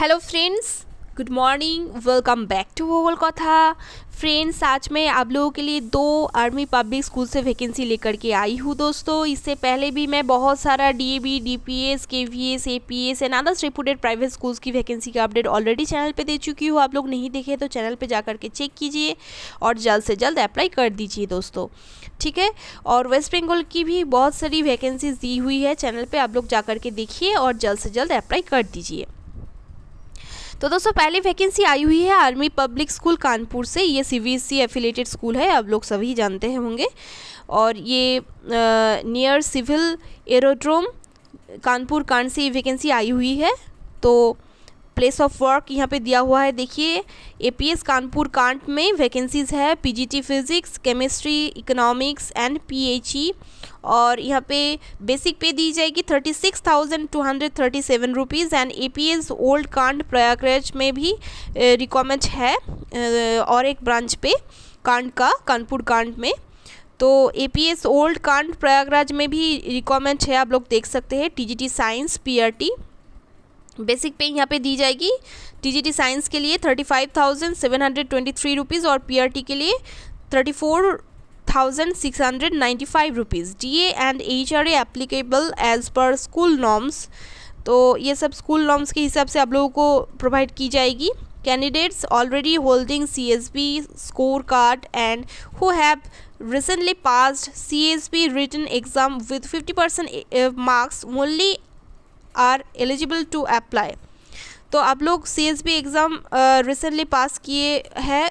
Hello friends good morning welcome back to वोगल कथा friends आज मैं आप लोगों के लिए दो आर्मी पब्लिक स्कूल से वैकेंसी लेकर के आई हूँ दोस्तों इससे पहले भी मैं बहुत सारा D A B D P S K V S A P S and others reported private schools की वैकेंसी का अपडेट ऑलरेडी चैनल पे दे चुकी हूँ आप लोग नहीं देखे तो चैनल पे जा के चेक कीजिए और जल्द से जल्द अप्लाई कर दीजिए दोस्तों ठीक है और वेस्ट बेंगल की भी बहुत सारी वैकेंसीज दी हुई है चैनल पर आप लोग जा के देखिए और जल्द से जल्द अप्लाई कर दीजिए तो दोस्तों पहली वैकेंसी आई हुई है आर्मी पब्लिक स्कूल कानपुर से ये सी एफिलेटेड स्कूल है आप लोग सभी जानते हैं होंगे और ये नियर सिविल एरोड्रोम कानपुर कांड से ये वैकेंसी आई हुई है तो प्लेस ऑफ वर्क यहाँ पे दिया हुआ है देखिए एपीएस कानपुर कांट में वैकेंसीज़ है PGT physics chemistry economics and PHE और यहाँ पे बेसिक पे दी जाएगी thirty six thousand two hundred thirty seven rupees and A P S old Cantt Prayagraj में भी रिकॉमेंड है और एक ब्रांच पे कांड का कानपुर कांड में तो ए P S old Cantt Prayagraj में भी रिकॉमेंट है आप लोग देख सकते हैं T G T science P R T basic pay यहाँ पे दी जाएगी टी जी टी साइंस के लिए thirty five thousand seven hundred twenty three rupees और पी आर टी के लिए thirty four thousand six thousand six hundred ninety five rupees DA and HRA applicable as per school norms तो ये सब school norms के हिसाब से आप लोगों को प्रोवाइड की जाएगी candidates already holding C S B score card and who have recently passed C S B written exam with fifty percent marks only are eligible to apply तो आप लोग C S B exam recently pass किए हैं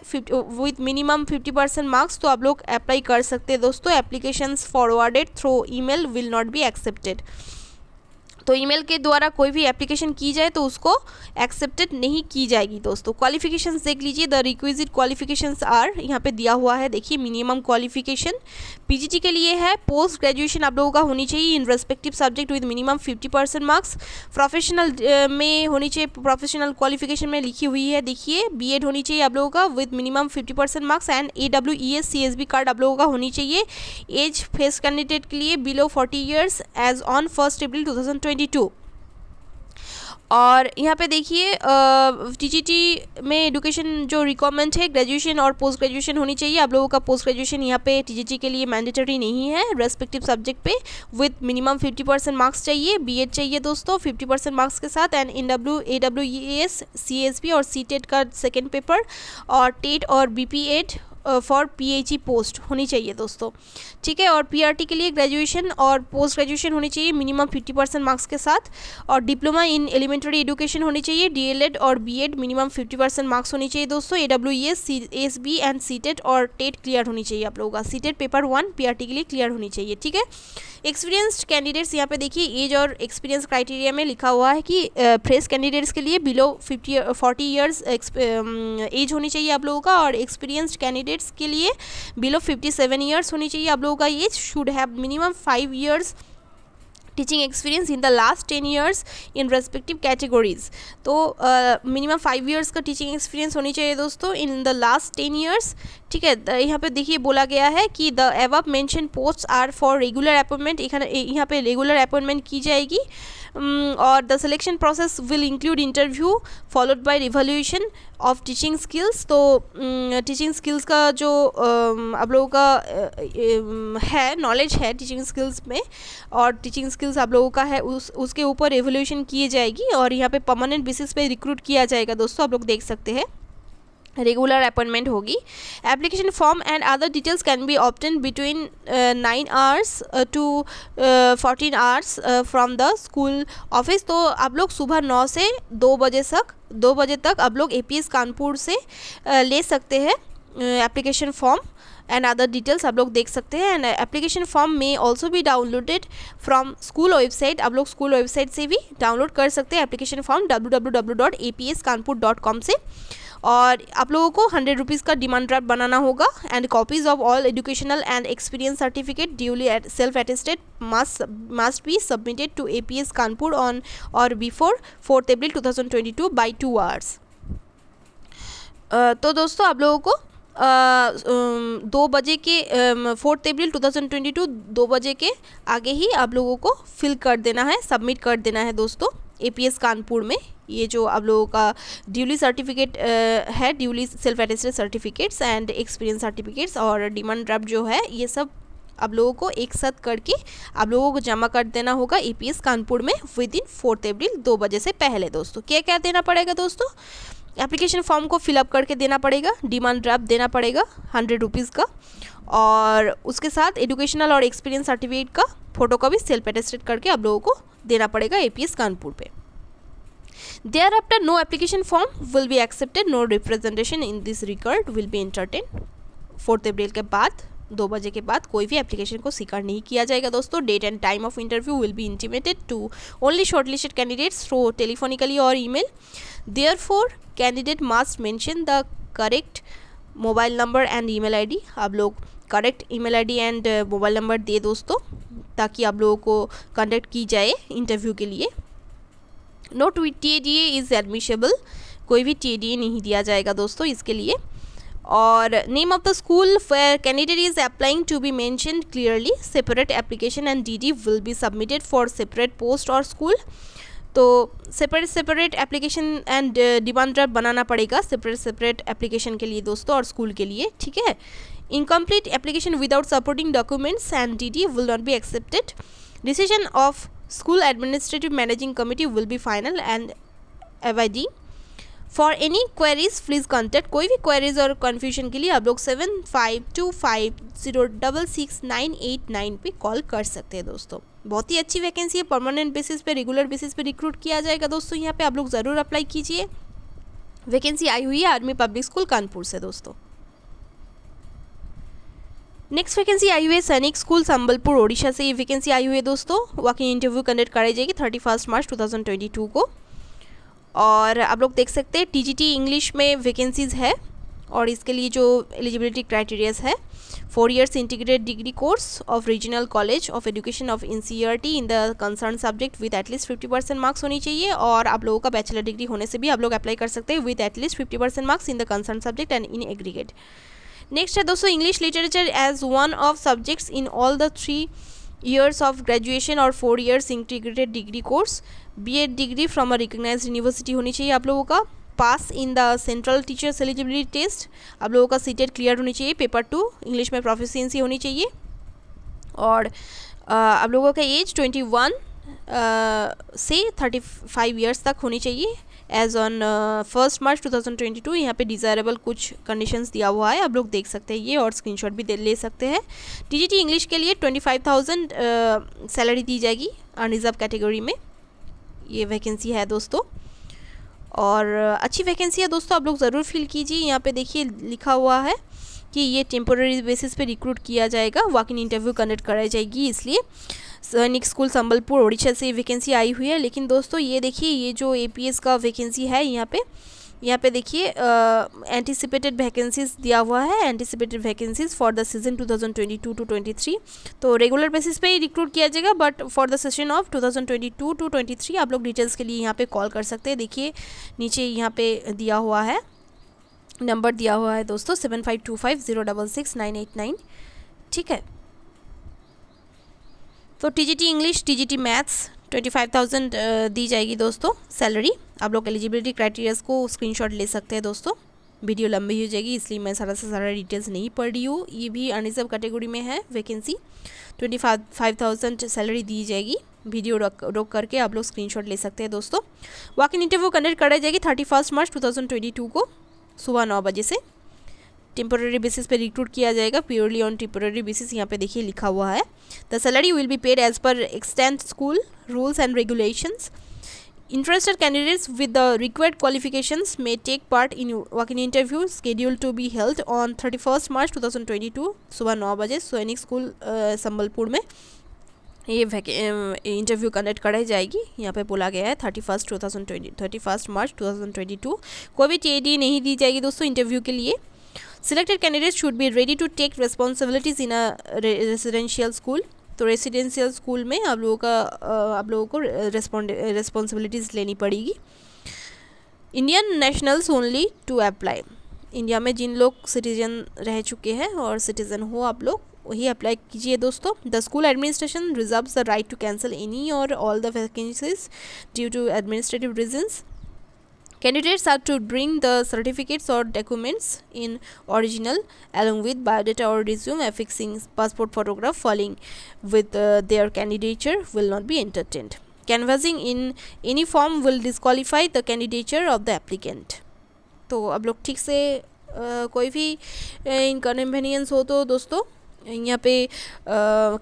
with minimum fifty percent marks तो आप लोग apply कर सकते हैं दोस्तों applications forwarded through email will not be accepted तो ईमेल के द्वारा कोई भी एप्लीकेशन की जाए तो उसको एक्सेप्टेड नहीं की जाएगी दोस्तों क्वालिफिकेशंस देख लीजिए द रिक्विजिट क्वालिफिकेशंस आर यहाँ पे दिया हुआ है देखिए मिनिमम क्वालिफिकेशन पीजीटी के लिए है पोस्ट ग्रेजुएशन आप लोगों का होनी चाहिए in respective subject with minimum fifty percent marks professional में होनी चाहिए प्रोफेशनल क्वालिफिकेशन में लिखी हुई है देखिए बी एड होनी चाहिए आप लोगों का with minimum fifty percent marks and A W E S C S B card आप लोगों का होनी चाहिए एज फेस कैंडिडेट के लिए below forty years age on first April two thousand twenty 2022 और यहाँ पे देखिए टी में एडुकेशन जो रिकमेंड है ग्रेजुएशन और पोस्ट ग्रेजुएशन होनी चाहिए आप लोगों का पोस्ट ग्रेजुएशन यहाँ पे टी के लिए मैंडेटरी नहीं है रेस्पेक्टिव सब्जेक्ट पे विथ मिनिमम 50 परसेंट मार्क्स चाहिए बीएड चाहिए दोस्तों 50 परसेंट मार्क्स के साथ and N W A W E S C S B और सी टेट e का सेकेंड पेपर और टेट e और B P Ed for PHE post होनी चाहिए दोस्तों ठीक है और पीआरटी के लिए ग्रेजुएशन और पोस्ट ग्रेजुएशन होनी चाहिए मिनिमम फिफ्टी परसेंट मार्क्स के साथ और डिप्लोमा इन एलिमेंट्री एजुकेशन होनी चाहिए डीएलएड और BEd minimum fifty percent marks होनी चाहिए दोस्तों A W C S B and C और टेट क्लियर e होनी चाहिए आप लोगों का सी पेपर वन पी के लिए क्लियर होनी चाहिए ठीक है एक्सपीरियंस्ड कैंडिडेट्स यहाँ पे देखिए एज और एक्सपीरियंस क्राइटेरिया में लिखा हुआ है कि फ्रेश कैंडिडेट्स के लिए below fifty forty years age होनी चाहिए आप लोगों का और एक्सपीरियंस्ड कैंडिडेट कैंडिडेट्स के लिए बिलो 57 ईयर्स होनी चाहिए आप लोगों का age should have minimum five years teaching experience in the last ten years in respective categories तो मिनिमम फाइव ईयर्स का टीचिंग एक्सपीरियंस होनी चाहिए दोस्तों in the last ten years ठीक है यहाँ पे देखिए बोला गया है कि the above mentioned post are for regular appointment यहाँ पे रेगुलर अपॉइंटमेंट की जाएगी और the selection process will include interview followed by revolution of teaching skills तो टीचिंग स्किल्स का जो आप लोगों का है नॉलेज है टीचिंग स्किल्स में और टीचिंग स्किल्स आप लोगों का है उस उसके ऊपर रिवोल्यूशन किए जाएगी और यहाँ पे परमानेंट बेसिस पे रिक्रूट किया जाएगा दोस्तों आप लोग देख सकते हैं रेगुलर अपॉइंटमेंट होगी application form and other details can be obtained between nine hours to fourteen hours from the school office तो आप लोग सुबह नौ से दो बजे तक दो बजे तक आप लोग ए कानपुर से uh, ले सकते हैं application form and other details आप लोग देख सकते हैं एंड एप्लीकेशन फॉर्म में ऑल्सो भी डाउनलोडेड फ्रॉम स्कूल वेबसाइट आप लोग स्कूल वेबसाइट से भी डाउनलोड कर सकते हैं application form W W W dot A P S Kanpur dot com से और आप लोगों को हंड्रेड रुपीज़ का डिमांड ड्राफ्ट बनाना होगा and copies of all educational and experience certificate duly self attested must must be submitted Kanpur on or before fourth before two thousand 2022 two by two hours तो दोस्तों आप लोगों को Uh, um, दो बजे के फोर्थ अप्रैल 2022 दो बजे के आगे ही आप लोगों को फिल कर देना है सबमिट कर देना है दोस्तों एपीएस कानपुर में ये जो आप लोगों का ड्यूली सर्टिफिकेट है duly self attested certificates and experience certificates और डिमांड ड्राफ्ट जो है ये सब आप लोगों को एक साथ करके आप लोगों को जमा कर देना होगा ई कानपुर में विद इन फोर्थ अप्रैल दो बजे से पहले दोस्तों क्या क्या देना पड़ेगा दोस्तों एप्लीकेशन फॉर्म को फिलअप करके देना पड़ेगा डिमांड ड्राफ्ट देना पड़ेगा हंड्रेड रुपीज़ का और उसके साथ एजुकेशनल और एक्सपीरियंस सर्टिफिकेट का फोटो का भी सेल्फ एटेस्टेड करके आप लोगों को देना पड़ेगा ए पी एस कानपुर पे thereafter no application form will be accepted no representation in this record will be entertain fourth April के बाद दो बजे के बाद कोई भी एप्लीकेशन को स्वीकार नहीं किया जाएगा दोस्तों date and time of interview will be intimated to only shortlisted candidates through telephonically और email therefore candidate must mention the correct mobile number and email ID आप लोग correct email ID and mobile number दिए दोस्तों ताकि आप लोगों को contact की जाए इंटरव्यू के लिए note T D A is admissible कोई भी टी डी ए नहीं दिया जाएगा दोस्तों इसके लिए और name of the school where candidate is applying to be mention clearly separate application and D D will be submitted for separate post or school तो separate separate application and demand draft बनाना पड़ेगा separate separate application के लिए दोस्तों और school के लिए ठीक है incomplete application without supporting documents and D D will not be accepted decision of school administrative managing committee will be final and avoiding for any queries please contact कोई भी क्वेरीज और कन्फ्यूजन के लिए आप लोग seven five two five zero double six nine eight nine पर call कर सकते हैं दोस्तों बहुत ही अच्छी वैकेंसी है परमानेंट बेसिस पे रेगुलर बेसिस पे रिक्रूट किया जाएगा दोस्तों यहाँ पे आप लोग ज़रूर अप्लाई कीजिए वैकेंसी आई हुई है आर्मी पब्लिक स्कूल कानपुर से दोस्तों नेक्स्ट वैकेंसी आई हुई है सैनिक स्कूल संबलपुर ओडिशा से ये वैकेंसी आई हुई है दोस्तों वॉकिंग इंटरव्यू कंडक्ट कराई जाएगी थर्टी फर्स्ट मार्च टू को और आप लोग देख सकते हैं टीजीटी इंग्लिश में वैकेंसीज़ है और इसके लिए जो एलिजिबिलिटी क्राइटेरियाज है four years integrated degree course of regional college of education of an in the concern subject with at least fifty percent marks होनी चाहिए और आप लोगों का बैचलर डिग्री होने से भी आप लोग अप्लाई कर सकते हैं with at least fifty percent marks in the concern subject and in aggregate next है दोस्तों English literature as one of subjects in all the three years of graduation or four years integrated degree course B.Ed degree from a recognized university होनी चाहिए आप लोगों का pass in the central teachers eligibility test आप लोगों का CTET clear होनी चाहिए पेपर टू इंग्लिश में प्रोफिशियंसी होनी चाहिए और आप लोगों का एज ट्वेंटी वन से थर्टी फाइव ईयर्स तक होनी चाहिए एज ऑन फर्स्ट मार्च 2022 यहाँ पर डिज़ायरेबल कुछ कंडीशन दिया हुआ है आप लोग देख सकते हैं ये और शॉट भी ले सकते हैं टीजीटी इंग्लिश के लिए थाउजेंड सैलरी uh, दी जाएगी अनरिजर्व कैटेगरी में ये वैकेंसी है दोस्तों और uh, अच्छी वैकेंसी है दोस्तों आप लोग ज़रूर फिल कीजिए यहाँ पे देखिए लिखा हुआ है कि ये टेम्पोरेरी बेसिस पे रिक्रूट किया जाएगा वॉक इन इंटरव्यू कंडक्ट कराई जाएगी इसलिए सैनिक स्कूल संबलपुर ओडिशा से वैकेंसी आई हुई है लेकिन दोस्तों ये देखिए ये जो ए का वैकेंसी है यहाँ पे यहाँ पे देखिए एंटिसिपेटेड वैकेंसीज दिया हुआ है anticipated vacancies for the season 2022 to 23 तो रेगुलर बेसिस पे ही रिक्रूट किया जाएगा but for the session of 2022 to 23 आप लोग डिटेल्स के लिए यहाँ पे कॉल कर सकते हैं देखिए नीचे यहाँ पे दिया हुआ है नंबर दिया हुआ है दोस्तों seven five two five zero double six nine eight nine ठीक है तो TGT English TGT maths twenty five thousand दी जाएगी दोस्तों सैलरी आप लोग एलिजिबिलिटी क्राइटेरियाज को स्क्रीनशॉट ले सकते हैं दोस्तों वीडियो लंबी हो जाएगी इसलिए मैं सारा से सारा डिटेल्स नहीं पढ़ रही हूँ ये भी अनरिजर्व कैटेगरी में है vacancy twenty five thousand salary दी जाएगी वीडियो रोक रोक करके आप लोग स्क्रीनशॉट ले सकते हैं दोस्तों वॉक इन इंटरव्यू कंडक्ट कराई जाएगी thirty first March two thousand twenty two को सुबह नौ बजे से टेम्पोररी बेसिस पे रिक्रूट किया जाएगा प्योरली ऑन टेम्पोररी बेसिस यहाँ पे देखिए लिखा हुआ है the salary will be paid as per extant school rules and regulations Interested candidates with the required qualifications walk in interview schedule to be held on thirty first March two thousand twenty two सुबह नौ बजे सैनिक school Sambalpur में ये interview conduct कराई जाएगी यहाँ पे बोला गया है thirty first two thousand twenty thirty first March two thousand twenty two कोई भी टी नहीं दी जाएगी दोस्तों इंटरव्यू के लिए Selected candidates should be ready to take responsibilities in a residential school. तो रेसिडेंशियल स्कूल में आप लोगों का आप लोगों को रेस्पॉन्सिबिलिटीज़ लेनी पड़ेगी Indian nationals only to apply India में जिन लोग सिटीजन रह चुके हैं और सिटीजन हो आप लोग वही अप्लाई कीजिए दोस्तों the school administration reserve the right to cancel any or all the vacancies due to administrative reasons Candidates are to bring the certificates or documents in original along with biodata or resume affixing passport photograph falling with uh, their candidature will not be entertained. Canvassing in any form will disqualify the candidature of the applicant. तो अब लोग ठीक से आ, कोई भी inconvenience हो तो दोस्तों यहाँ पे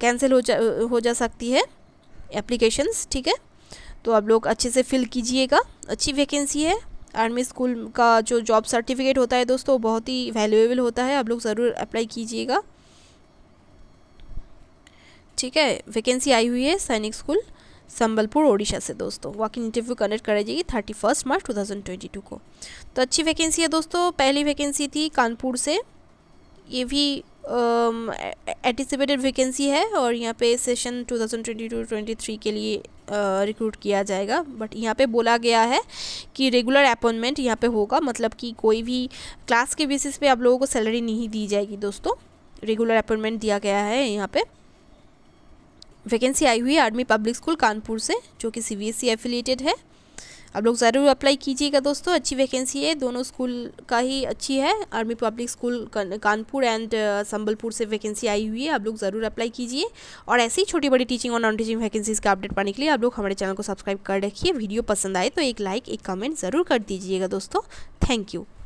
कैंसिल हो जा हो जा सकती है एप्लीकेशंस ठीक है तो आप लोग अच्छे से फिल कीजिएगा अच्छी वैकेंसी है आर्मी स्कूल का जो जॉब सर्टिफिकेट होता है दोस्तों बहुत ही वैल्यूएबल होता है आप लोग ज़रूर अप्लाई कीजिएगा ठीक है वैकेंसी आई हुई है सैनिक स्कूल संबलपुर ओडिशा से दोस्तों वॉकिंग इंटरव्यू कंडक्ट कराई जाएगी thirty first March two thousand twenty two को तो अच्छी वैकेंसी है दोस्तों पहली वैकेंसी थी कानपुर से ये भी एंटिसिपेटेड um, वैकेंसी है और यहाँ पे सेशन 2022-23 के लिए रिक्रूट uh, किया जाएगा बट यहाँ पे बोला गया है कि रेगुलर अपॉइंटमेंट यहाँ पे होगा मतलब कि कोई भी क्लास के बेसिस पे आप लोगों को सैलरी नहीं दी जाएगी दोस्तों रेगुलर अपॉइंटमेंट दिया गया है यहाँ पे वैकेंसी आई हुई है आर्मी पब्लिक स्कूल कानपुर से जो कि सी बी एफिलिएटेड है आप लोग ज़रूर अप्लाई कीजिएगा दोस्तों अच्छी वैकेंसी है दोनों स्कूल का ही अच्छी है army public school Kanpur and Sambalpur से वैकेंसी आई हुई है आप लोग ज़रूर अप्लाई कीजिए और ऐसी ही छोटी बड़ी टीचिंग और नॉन टीचिंग वैकेंसीज़ का अपडेट पाने के लिए आप लोग हमारे चैनल को सब्सक्राइब कर रखिए वीडियो पसंद आए तो एक लाइक एक कमेंट ज़रूर कर दीजिएगा दोस्तों थैंक यू